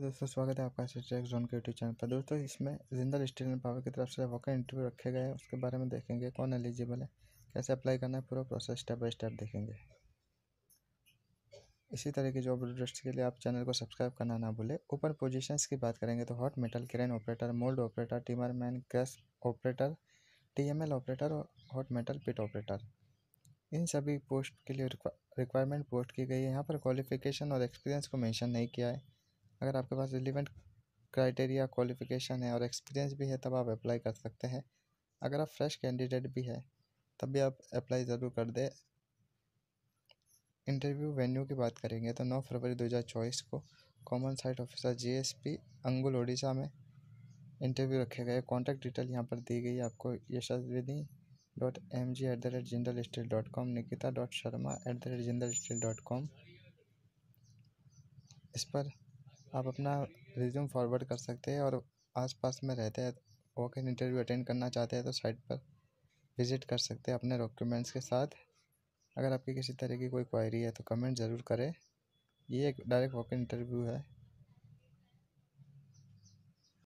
दोस्तों स्वागत है आपका स्टेक जोन के यूट्यूब चैनल पर दोस्तों इसमें जिंदल स्टील एंड पावर की तरफ से वॉकर इंटरव्यू रखे गए हैं उसके बारे में देखेंगे कौन एलिजिबल है कैसे अप्लाई करना है पूरा प्रोसेस स्टेप बाय स्टेप देखेंगे इसी तरह की जॉब इंटरेस्ट के लिए आप चैनल को सब्सक्राइब करना ना भूलें ऊपर पोजिशन की बात करेंगे तो hot metal crane operator mould operator teemer man crash operator T operator और हॉट मेटल पिट ऑपरेटर इन सभी पोस्ट के लिए रिक्वायरमेंट पोस्ट की गई है यहाँ पर क्वालिफिकेशन और एक्सपीरियंस को मैंशन नहीं किया है अगर आपके पास रिलीवेंट क्राइटेरिया क्वालिफिकेशन है और एक्सपीरियंस भी है तब आप अप्लाई कर सकते हैं अगर आप फ्रेश कैंडिडेट भी है तब भी आप अप्लाई ज़रूर कर दें इंटरव्यू वेन्यू की बात करेंगे तो 9 फरवरी 2024 को कॉमन साइट ऑफिसर जीएसपी अंगुल ओडिशा में इंटरव्यू रखे गए कॉन्टैक्ट डिटेल यहाँ पर दी गई आपको Yashaswini dot M G at the rate Jindal steel dot com Nikita dot Sharma at the rate Jindal steel dot com इस पर आप अपना रिज्यूम फॉरवर्ड कर सकते हैं और आसपास में रहते हैं वॉक इन इंटरव्यू अटेंड करना चाहते हैं तो साइट पर विज़िट कर सकते हैं अपने डॉक्यूमेंट्स के साथ अगर आपकी किसी तरह की कोई क्वायरी है तो कमेंट ज़रूर करें ये एक डायरेक्ट वॉक इन इंटरव्यू है